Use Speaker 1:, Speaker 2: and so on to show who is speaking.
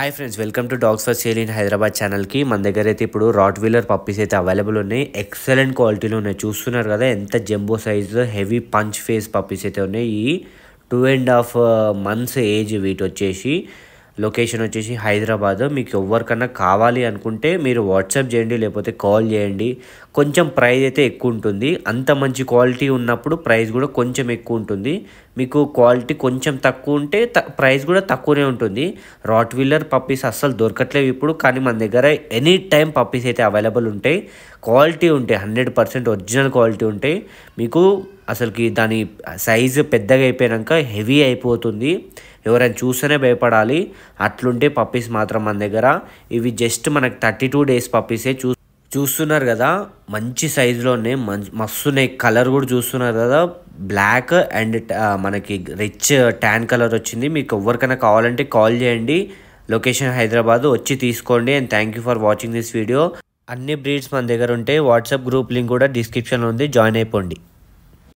Speaker 1: hi friends welcome to dogs for sale in Hyderabad ఛానల్కి మన దగ్గర అయితే ఇప్పుడు రాట్ వీలర్ పప్పీస్ అయితే అవైలబుల్ ఉన్నాయి ఎక్సలెంట్ క్వాలిటీలో ఉన్నాయి చూస్తున్నారు కదా ఎంత jumbo size heavy punch face puppies అయితే ఉన్నాయి ఈ two and half months age వీటి వచ్చేసి లొకేషన్ వచ్చేసి హైదరాబాద్ మీకు ఎవరికన్నా కావాలి అనుకుంటే మీరు వాట్సాప్ చేయండి లేకపోతే కాల్ చేయండి కొంచెం ప్రైజ్ అయితే ఎక్కువ ఉంటుంది అంత మంచి క్వాలిటీ ఉన్నప్పుడు ప్రైస్ కూడా కొంచెం ఎక్కువ ఉంటుంది మీకు క్వాలిటీ కొంచెం తక్కువ ఉంటే ప్రైస్ కూడా తక్కువనే ఉంటుంది రాట్ వీలర్ పప్పీస్ అస్సలు దొరకట్లేవు ఇప్పుడు కానీ మన దగ్గర ఎనీ టైం పప్పీస్ అయితే అవైలబుల్ ఉంటాయి క్వాలిటీ ఉంటాయి హండ్రెడ్ పర్సెంట్ ఒరిజినల్ క్వాలిటీ ఉంటాయి మీకు అసలుకి దాని సైజు పెద్దగా అయిపోయాక హెవీ అయిపోతుంది ఎవరైనా చూస్తేనే భయపడాలి అట్లుంటే పప్పీస్ మాత్రం మన దగ్గర ఇవి జస్ట్ మనకు థర్టీ టూ డేస్ పప్పీసే చూ చూస్తున్నారు కదా మంచి సైజులో ఉన్నాయి మంచి మస్తున్నాయి కలర్ కూడా చూస్తున్నారు కదా బ్లాక్ అండ్ మనకి రిచ్ ట్యాన్ కలర్ వచ్చింది మీకు ఎవరికైనా కావాలంటే కాల్ చేయండి లొకేషన్ హైదరాబాద్ వచ్చి తీసుకోండి and thank you for watching this video అన్ని బ్రీడ్స్ మన దగ్గర ఉంటే వాట్సాప్ గ్రూప్ లింక్ కూడా డిస్క్రిప్షన్లో ఉంది జాయిన్ అయిపోండి